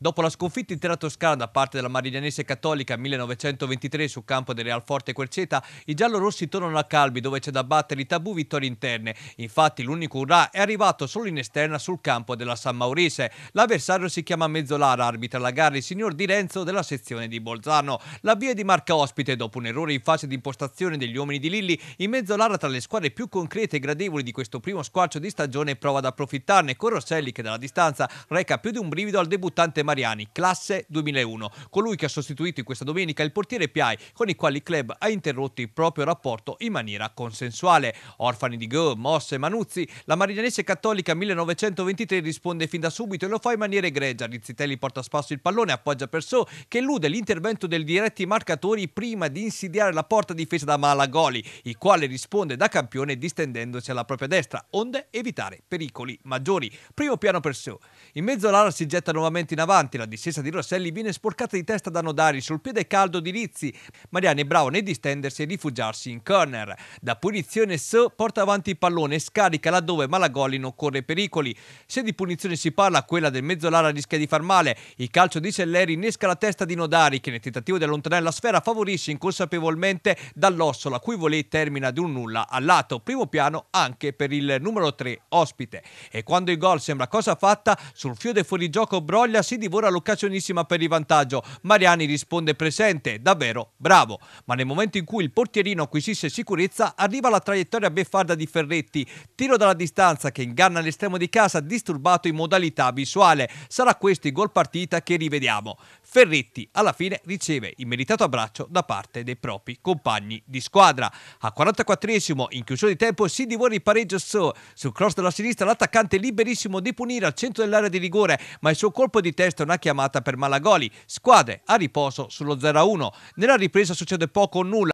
Dopo la sconfitta intera toscana da parte della Mariglianese Cattolica 1923 sul campo del Real Forte Querceta, i giallorossi tornano a Calbi dove c'è da battere i tabù vittorie interne. Infatti l'unico urrà è arrivato solo in esterna sul campo della San Maurise. L'avversario si chiama Mezzolara, arbitra la gara il signor Di Renzo della sezione di Bolzano. La via di marca ospite dopo un errore in fase di impostazione degli uomini di Lilli, in Mezzolara tra le squadre più concrete e gradevoli di questo primo squarcio di stagione prova ad approfittarne con Rosselli che dalla distanza reca più di un brivido al debuttante Mariani, classe 2001, colui che ha sostituito in questa domenica il portiere Piai, con i quali il club ha interrotto il proprio rapporto in maniera consensuale. Orfani di Go, Mosse e Manuzzi, la Marinese Cattolica 1923 risponde fin da subito e lo fa in maniera egregia. Rizzitelli porta a spasso il pallone, appoggia Perso che elude l'intervento del diretti marcatori prima di insidiare la porta difesa da Malagoli, il quale risponde da campione distendendosi alla propria destra, onde evitare pericoli maggiori. Primo piano Perso. In mezzo all'ara si getta nuovamente in avanti avanti la distesa di Rosselli viene sporcata di testa da Nodari sul piede caldo di Rizzi. Mariani è bravo nel distendersi e rifugiarsi in corner. Da punizione So porta avanti il pallone e scarica laddove Malagoli non corre pericoli. Se di punizione si parla, quella del mezzolara rischia di far male. Il calcio di Selleri innesca la testa di Nodari che nel tentativo di allontanare la sfera favorisce inconsapevolmente dall'osso la cui volée termina di un nulla al lato. Primo piano anche per il numero 3 ospite. E quando il gol sembra cosa fatta, sul fio del fuorigioco Broglia si dimostra divora l'occasionissima per il vantaggio. Mariani risponde presente, davvero bravo. Ma nel momento in cui il portierino acquisisce sicurezza, arriva la traiettoria beffarda di Ferretti. Tiro dalla distanza che inganna l'estremo di casa, disturbato in modalità visuale. Sarà questo il gol partita che rivediamo. Ferretti alla fine riceve il meritato abbraccio da parte dei propri compagni di squadra. A 44esimo, in chiusura di tempo, si divora il pareggio su. sul cross della sinistra. L'attaccante liberissimo di punire al centro dell'area di rigore, ma il suo colpo di testa resta una chiamata per Malagoli. Squadre a riposo sullo 0-1. Nella ripresa succede poco o nulla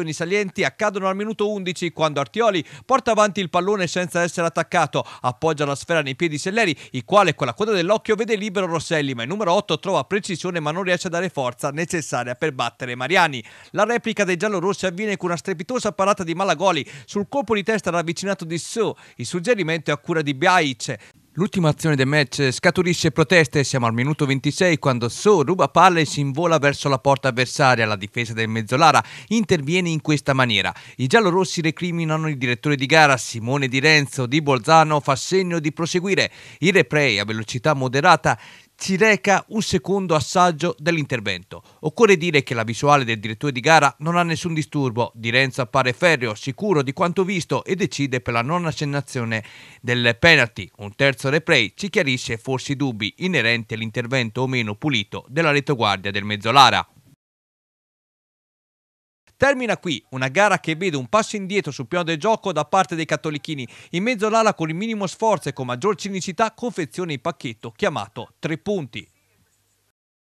azioni salienti accadono al minuto 11 quando Artioli porta avanti il pallone senza essere attaccato, appoggia la sfera nei piedi Selleri, il quale con la coda dell'occhio vede libero Rosselli, ma il numero 8 trova precisione ma non riesce a dare forza necessaria per battere Mariani. La replica dei giallorossi avviene con una strepitosa parata di Malagoli sul colpo di testa ravvicinato di Sue, il suggerimento è a cura di Biaic. L'ultima azione del match scaturisce proteste, siamo al minuto 26 quando So ruba palla e si invola verso la porta avversaria, la difesa del Mezzolara interviene in questa maniera. I giallorossi recriminano il direttore di gara Simone Di Renzo di Bolzano fa segno di proseguire. Il replay a velocità moderata si reca un secondo assaggio dell'intervento. Occorre dire che la visuale del direttore di gara non ha nessun disturbo, Di Renzo appare ferreo, sicuro di quanto visto e decide per la non accennazione del penalty. Un terzo replay ci chiarisce forse i dubbi inerenti all'intervento o meno pulito della retroguardia del Mezzolara. Termina qui una gara che vede un passo indietro sul piano del gioco da parte dei cattolichini. In mezzo all'ala con il minimo sforzo e con maggior cinicità confeziona il pacchetto chiamato tre punti.